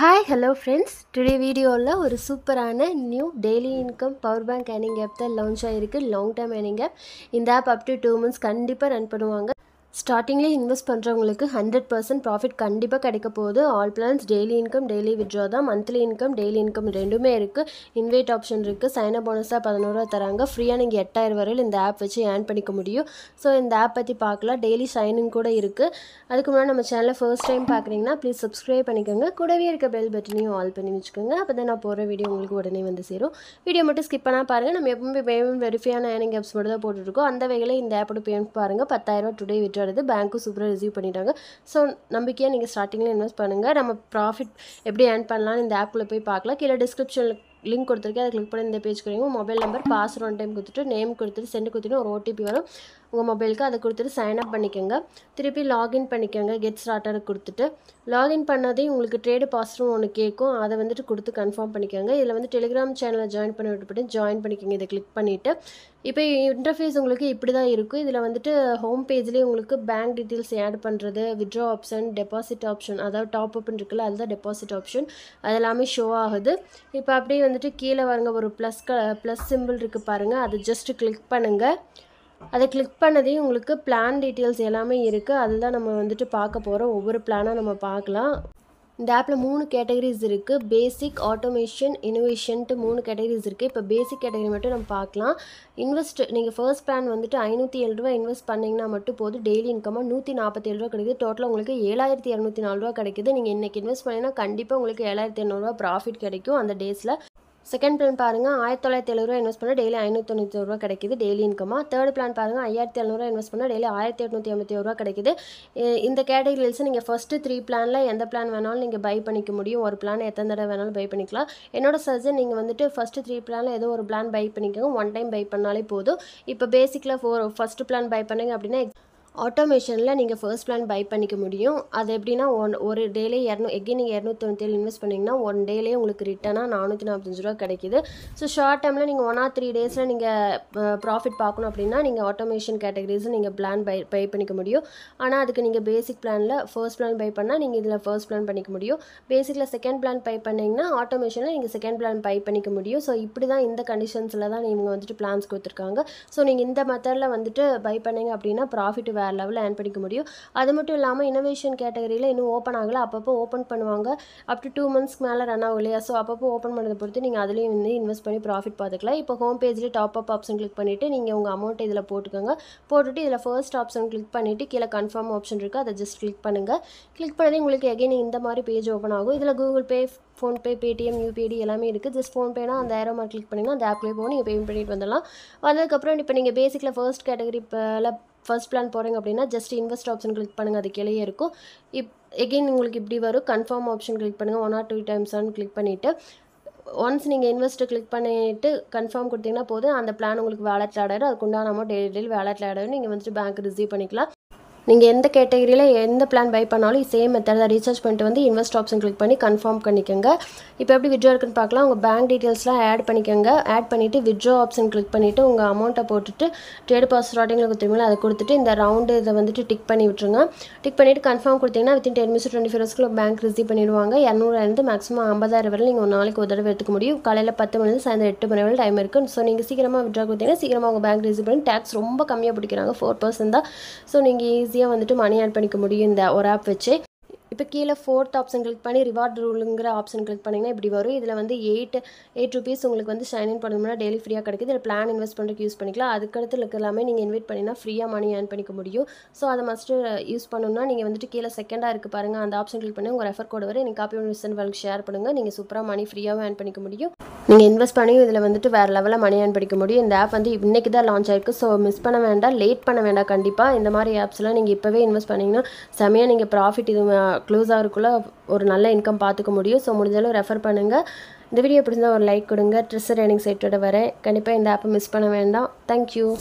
hi hello friends today வீடியோவில் ஒரு சூப்பரான new daily income power bank earning app தான் லான்ச் ஆகிருக்கு லாங் டைம் ஏர்னிங் ஆப் இந்த app up to two months கண்டிப்பாக ரன் பண்ணுவாங்க ஸ்டார்டிங்லேயே இன்வெஸ்ட் பண்ணுறவங்களுக்கு ஹண்ட்ரட் பர்சன்ட் ப்ராஃபிட் கண்டிப்பாக கிடைக்க போகுது all plans daily income daily withdraw தான் மந்த்லி இன்கம் டெய்லி இன்கம் ரெண்டுமே இருக்குது இன்வைட் ஆப்ஷன் இருக்குது சைன போனஸாக பதினோரூவா தராங்க ஃப்ரீயாக நீங்கள் எட்டாயிரம் வரையில் இந்த ஆப் வச்சு ஏர்ன் பண்ணிக்க முடியும் ஸோ இந்த ஆப் பற்றி பார்க்கலாம் டெய்லி சைனிங் கூட இருக்குது அதுக்கு முன்னாடி நம்ம சேனலில் ஃபர்ஸ்ட் டைம் பார்க்குறீங்கன்னா ப்ளீஸ் சப்ஸ்கிரைப் பண்ணிக்கோங்க கூடவே இருக்க பெல் பட்டனையும் ஆல் பண்ணி வச்சுக்கோங்க அப்போ தான் நான் போகிற வீடியோ உங்களுக்கு உடனே வந்து சேரும் வீடியோ மட்டும் ஸ்கிப் பண்ணால் பாருங்கள் நம்ம எப்பவுமே பேமெண்ட் வெரிஃபையான ஏர்னிங் ஆப்ஸ் மட்டும் தான் போட்டுருக்கோம் அந்த வகையில் இந்த ஆப்போட பேமெண்ட் பாருங்கள் பத்தாயிரரூவா டுடே விட்ரா வருது பேங்க்கும் சூப்பராக ரிசீவ் பண்ணிட்டாங்க ஸோ நம்பிக்கையாக நீங்கள் ஸ்டார்டிங்கில் இன்வெஸ்ட் பண்ணுங்கள் நம்ம ப்ராஃபிட் எப்படி ஏர்ன் பண்ணலாம்னு இந்த ஆப்பில் போய் பார்க்கலாம் கீழே டிஸ்கிரிப்ஷனில் லிங்க் கொடுத்துருக்கேன் அதை கிளிக் பண்ணி இந்த பேஜ் கொடுங்க mobile number password one time கொடுத்துட்டு நேம் கொடுத்துட்டு சென்ட் கொடுத்துட்டு ஒரு ஓடிபி வரும் உங்கள் மொபைலுக்கு அதை கொடுத்துட்டு சைன் அப் பண்ணிக்கோங்க திருப்பி லாகின் பண்ணிக்கோங்க கெட் ஸ்டார்டரை கொடுத்துட்டு லாகின் பண்ணாதே உங்களுக்கு ட்ரேடு பாஸ்வேர்டும் ஒன்று கேட்கும் அதை வந்துட்டு கொடுத்து கன்ஃபார்ம் பண்ணிக்கோங்க இதில் வந்து டெலிகிராம் சேனலை ஜாயின் பண்ணி விட்டுப்பட்டு ஜாயின் பண்ணிக்கோங்க இதை கிளிக் பண்ணிவிட்டு இப்போ இன்டர்ஃபேஸ் உங்களுக்கு இப்படி தான் இருக்கும் இதில் வந்துட்டு ஹோம் பேஜ்லேயே உங்களுக்கு பேங்க் டீட்டெயில்ஸ் ஆட் பண்ணுறது விட்ரா ஆப்ஷன் டெபாசிட் ஆப்ஷன் அதாவது டாப் அப்னு இருக்குல்ல அதுதான் டெபாசிட் ஆப்ஷன் அது எல்லாமே ஷோ ஆகுது இப்போ அப்படியே வந்துட்டு கீழே வரங்க ஒரு ப்ளஸ் க ப்ளஸ் சிம்பிள் இருக்குது பாருங்கள் அதை ஜஸ்ட்டு கிளிக் பண்ணுங்கள் அதை கிளிக் பண்ணதே உங்களுக்கு பிளான் டீட்டெயில்ஸ் எல்லாமே இருக்குது அதுதான் தான் நம்ம வந்துட்டு பார்க்க போகிறோம் ஒவ்வொரு பிளானாக நம்ம பார்க்கலாம் இந்த ஆப்பில் மூணு கேட்டகரிஸ் இருக்குது பேசிக் ஆட்டோமேஷன் இனோவேஷன்ட்டு மூணு கேட்டகரிஸ் இருக்குது இப்போ பேசிக் கேட்டகரி மட்டும் நம்ம பார்க்கலாம் இன்வெஸ்ட் நீங்கள் ஃபர்ஸ்ட் பிளான் வந்துட்டு ஐநூற்றி ஏழு ரூபா இன்வெஸ்ட் பண்ணிங்கன்னா மட்டும் போதும் டெய்லி இன்கமாக நூற்றி நாற்பத்தேழு ரூபா கிடைக்குது டோட்டலாக உங்களுக்கு ஏழாயிரத்தி இரநூத்தி நாலு ரூபா கிடைக்குது நீங்கள் இன்றைக்கி இன்வெஸ்ட் பண்ணிங்கன்னா கண்டிப்பாக உங்களுக்கு ஏழாயிரத்தி இரநூறுவா ப்ராஃபிட் கிடைக்கும் அந்த டேஸில் செகண்ட் பிளான் பாருங்கள் ஆயிரத்தி தொள்ளாயிரத்தி எழுபது ரூபா இன்வெஸ்ட் பண்ணால் டெய்லி ஐநூற்றி தொண்ணூற்றி ரூபா கிடைக்குது டெய்லி இன்கமாக தேர்ட் பிளான் பாருங்கள் ஐயாயிரத்தி எழுநூறு இன்வெஸ்ட் பண்ணால் டெய்லி ஆயிரத்தி எட்நூற்றி ஐம்பத்தி ரூபா கிடைக்குது இந்த கேட்டகரிஸ் நீங்கள் ஃபஸ்ட்டு த்ரீ பிளானில் எந்த பிளான் வேணாலும் நீங்கள் பை பண்ணிக்க முடியும் ஒரு பிளான் எத்தனை தடவை வேணாலும் பை பண்ணிக்கலாம் என்னோட சஜன் நீங்கள் வந்துட்டு ஃபஸ்ட்டு த்ரீ பிளானில் ஏதோ ஒரு பிளான் பை பண்ணிக்கோங்க ஒன் டைம் பை பண்ணாலே போதும் இப்போ basically for first plan buy பண்ணுங்க அப்படின்னா ஆட்டோமேஷனில் நீங்கள் ஃபர்ஸ்ட் பிளான் பை பண்ணிக்க முடியும் அது எப்படின்னா ஒன் ஒரு டேலே இரநூ எகெயின் நீங்கள் இரநூத்தி தொண்ணூற்றி இன்வெஸ்ட் பண்ணிங்கன்னா ஒன் டேலே உங்களுக்கு ரிட்டனாக நானூற்றி நாற்பத்தஞ்சு ரூபா கிடைக்கிது ஸோ ஷார்ட் டைமில் நீங்கள் ஒன் ஆர் த்ரீ டேஸில் நீங்கள் ப்ராஃபிட் பார்க்கணும் அப்படின்னா நீங்கள் ஆட்டோமேஷன் கேட்டகரிஸ் நீங்கள் பிளான் பை பை பண்ணிக்க முடியும் ஆனால் அதுக்கு நீங்கள் பேசிக் பிளானில் ஃபர்ஸ்ட் பிளான் பை பண்ணால் நீங்கள் இதில் ஃபர்ஸ்ட் பிளான் பண்ணிக்க முடியும் பேசிக்கில் செகண்ட் பிளான் பை பண்ணிங்கன்னா ஆட்டோமேஷனில் நீங்கள் செகண்ட் பிளான் பை பண்ணிக்க முடியும் ஸோ இப்படி தான் இந்த கண்டிஷன்ஸில் தான் இவங்க வந்துட்டு பிளான்ஸ் கொடுத்துருக்காங்க ஸோ நீங்கள் இந்த மெத்தடில் வந்துட்டு பை பண்ணிங்க அப்படின்னா ப்ராஃபிட் வேறு லெவலில் ஏர்ன் பண்ணிக்க முடியும் அது மட்டும் இல்லாமல் இனோவேஷன் கேட்டகரியில் இன்னும் ஓப்பன் ஆகலை அப்பப்போ ஓப்பன் பண்ணுவாங்க அப் டு டூ மந்த்ஸ்க்கு மேலே ரன் ஆகும் இல்லையா ஸோ அப்பப்போ ஓப்பன் பண்ணதை பொறுத்து நீங்கள் அதுலேயும் வந்து இன்வெஸ்ட் பண்ணி ப்ராஃபிட் பார்த்துக்கலாம் இப்போ ஹோம் பேஜில் டாப் அப் ஆப்ஷன் கிளிக் பண்ணிவிட்டு நீங்கள் உங்கள் அமௌண்ட் இதில் போட்டுக்கோங்க போட்டுவிட்டு இதில் ஃபர்ஸ்ட் ஆப்ஷன் கிளிக் பண்ணிவிட்டு கீழே கன்ஃபார்ம் ஆப்ஷன் இருக்குது அதை ஜஸ்ட் கிளிக் பண்ணுங்கள் கிளிக் பண்ணதே உங்களுக்கு எகைன் இந்த மாதிரி பேஜ் ஓப்பன் ஆகும் இதில் Google Pay PhonePe Paytm UPI ID எல்லாமே இருக்குது ஜஸ்ட் ஃபோன்பேனா அந்த ஏரோ மார்க் கிளிக் பண்ணிங்கன்னா அந்த ஆப்லேயே போகும் நீங்கள் பேமெண்ட் பண்ணிட்டு வந்துடலாம் வந்ததுக்கப்புறம் இப்போ நீங்கள் பேசிக்கில் ஃபர்ஸ்ட் கேட்டகரி இப்போ ஃபர்ஸ்ட் பிளான் போகிறீங்க அப்படின்னா ஜஸ்ட் இன்வெஸ்ட் ஆப்ஷன் கிளிக் பண்ணுங்கள் அது இருக்கும் இப் எகெயின் உங்களுக்கு இப்படி வரும் கன்ஃபார்ம் ஆப்ஷன் கிளிக் பண்ணுங்கள் one or two times on click பண்ணிவிட்டு ஒன்ஸ் நீங்கள் இன்வெஸ்ட்டு கிளிக் பண்ணிவிட்டு கன்ஃபார்ம் கொடுத்தீங்கன்னா போதும் அந்த பிளான் உங்களுக்கு வேலட்டில் ஆடாயிரும் அதுக்குண்டான அமௌண்ட் டெய்லி டெய்லி வேலட்டில் ஆடாயிரும் நீங்கள் வந்துட்டு பேங்க் ரிசீவ் பண்ணிக்கலாம் நீங்கள் எந்த கேட்டகரியில் எந்த பிளான் பை பண்ணாலும் சேம் மெத்தட் தான் ரீசார்ஜ் பண்ணிட்டு வந்து இன்வெஸ்ட் ஆப்ஷன் கிளிக் பண்ணி கன்ஃபார்ம் பண்ணிக்கோங்க இப்போ எப்படி விட்ரோ இருக்குன்னு பார்க்கலாம் உங்கள் பேங்க் டீட்டெயில்ஸ்லாம் ஆட் பண்ணிக்கோங்க ஆட் பண்ணிவிட்டு விட்ரோ ஆப்ஷன் கிளிக் பண்ணிவிட்டு உங்கள் அமௌண்ட்டை போட்டுட்டு ட்ரேட் பாஸ் ஸ்டார்டிங்கில் கொடுத்துருவீங்களா அதை கொடுத்துட்டு இந்த ரவுண்டு இதை வந்துட்டு டிக் பண்ணி விட்ருங்க டிக் பண்ணிவிட்டு கன்ஃபார்ம் கொடுத்தீங்கன்னா within ten minutes twenty four ஹவர்ஸ்க்குள்ள பேங்க் ரிசீவ் பண்ணிடுவாங்க இரநூறுலேருந்து மேக்ஸிமம் ஐம்பதாயிரம் வரை நீங்கள் ஒரு நாளைக்கு ஒரு தடவை எடுத்துக்க முடியும் காலையில் பத்து மணிலேருந்து சாயந்தரம் எட்டு மணி வரை டைம் இருக்குது ஸோ நீங்கள் சீக்கிரமாக விட்ரா கொடுத்தீங்கன்னா சீக்கிரமாக உங்கள் பேங்க் ரிசீவ் பண்ணி டேக்ஸ் ரொம்ப கம்மியாக பிடிக்கிறாங்க ஃபோர் பர்சன்ட் தான் ஸோ நீங்கள் ஈஸியாக வந்துட்டு மணி ஆட் பண்ணிக்க முடியும் இந்த ஒரு ஆப் வச்சு இப்போ கீழே ஃபோர்த் ஆப்ஷன் கிளிக் பண்ணி ரிவார்ட் ரூலுங்கிற ஆப்ஷன் கிளிக் பண்ணிங்கன்னா இப்படி வரும் இதில் வந்து எயிட் எயிட் ருபீஸ் உங்களுக்கு வந்து சைன் இன் பண்ணணும்னா டெய்லி ஃப்ரீயாக கிடைக்குது இதில் பிளான் இன்வெஸ்ட் பண்ணுறதுக்கு யூஸ் பண்ணிக்கலாம் அதுக்கடுத்து எல்லாமே நீங்கள் இன்வைட் பண்ணினா ஃப்ரீயாக மணி ஏர்ன் பண்ணிக்க முடியும் ஸோ அதை மஸ்ட்டு யூஸ் பண்ணணும்னா நீங்கள் வந்துட்டு கீழே செகண்டாக இருக்கு பாருங்கள் அந்த ஆப்ஷன் கிளிக் பண்ணி உங்கள் ரெஃபர் கோடு வரும் நீங்கள் காப்பி உங்களுக்கு ஷேர் பண்ணுங்கள் நீங்கள் சூப்பராக மணி ஃப்ரீயாகவும் ஏர்ன் பண்ணிக்க முடியும் நீங்கள் இன்வெஸ்ட் பண்ணி இதில் வந்துட்டு வேறு லெவலில் மணி ஏர்ன் பண்ணிக்க முடியும் இந்த ஆப் வந்து இன்றைக்கி தான் லான்ச் ஆயிருக்கு ஸோ மிஸ் பண்ண வேண்டாம் லேட் பண்ண வேண்டாம் கண்டிப்பாக இந்த மாதிரி ஆப்ஸ்லாம் நீங்கள் இப்போவே இன்வெஸ்ட் பண்ணிங்கன்னா செமையாக நீங்கள் ப்ராஃபிட் இது க்ளோஸ் ஆகிறதுக்குள்ளே ஒரு நல்ல இன்கம் பார்த்துக்க முடியும் ஸோ முடிஞ்சாலும் ரெஃபர் பண்ணுங்கள் இந்த வீடியோ பிடிச்சிருந்தால் ஒரு லைக் கொடுங்க ட்ரெஸ்ஸர் ரேனிங் சைட்டோட வரேன் கண்டிப்பாக இந்த ஆப்பை மிஸ் பண்ண வேண்டாம் தேங்க்யூ